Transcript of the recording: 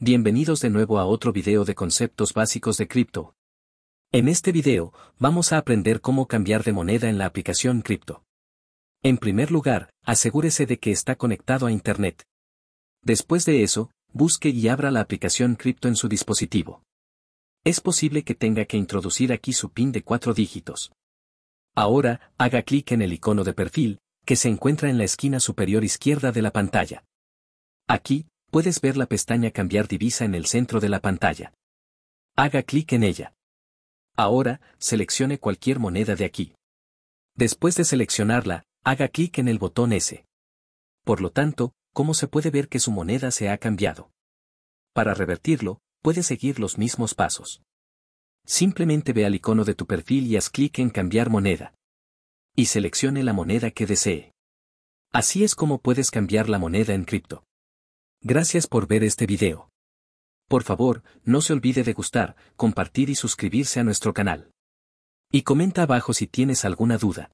Bienvenidos de nuevo a otro video de conceptos básicos de cripto. En este video, vamos a aprender cómo cambiar de moneda en la aplicación cripto. En primer lugar, asegúrese de que está conectado a Internet. Después de eso, busque y abra la aplicación cripto en su dispositivo. Es posible que tenga que introducir aquí su PIN de cuatro dígitos. Ahora, haga clic en el icono de perfil, que se encuentra en la esquina superior izquierda de la pantalla. Aquí, puedes ver la pestaña Cambiar divisa en el centro de la pantalla. Haga clic en ella. Ahora, seleccione cualquier moneda de aquí. Después de seleccionarla, haga clic en el botón S. Por lo tanto, ¿cómo se puede ver que su moneda se ha cambiado? Para revertirlo, puede seguir los mismos pasos. Simplemente ve al icono de tu perfil y haz clic en Cambiar moneda. Y seleccione la moneda que desee. Así es como puedes cambiar la moneda en cripto. Gracias por ver este video. Por favor, no se olvide de gustar, compartir y suscribirse a nuestro canal. Y comenta abajo si tienes alguna duda.